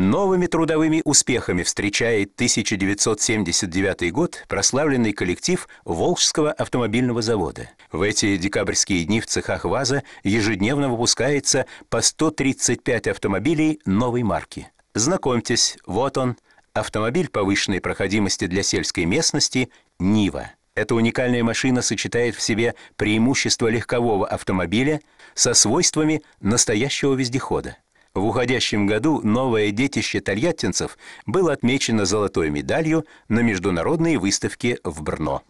Новыми трудовыми успехами встречает 1979 год прославленный коллектив Волжского автомобильного завода. В эти декабрьские дни в цехах ВАЗа ежедневно выпускается по 135 автомобилей новой марки. Знакомьтесь, вот он, автомобиль повышенной проходимости для сельской местности «Нива». Эта уникальная машина сочетает в себе преимущества легкового автомобиля со свойствами настоящего вездехода. В уходящем году новое детище тольяттинцев было отмечено золотой медалью на международной выставке в Брно.